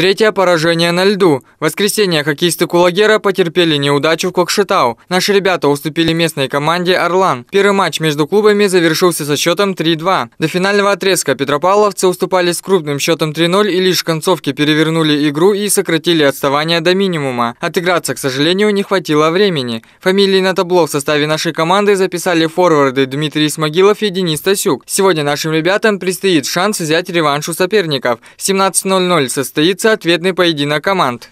Третье поражение на льду. В воскресенье хоккеисты Кулагера потерпели неудачу в Кокшетау. Наши ребята уступили местной команде «Орлан». Первый матч между клубами завершился со счетом 3-2. До финального отрезка петропавловцы уступали с крупным счетом 3-0 и лишь в концовке перевернули игру и сократили отставание до минимума. Отыграться, к сожалению, не хватило времени. Фамилии на табло в составе нашей команды записали форварды Дмитрий Смогилов и Денис Тасюк. Сегодня нашим ребятам предстоит шанс взять реванш у соперников. 17.00 состоится Ответный поединок команд.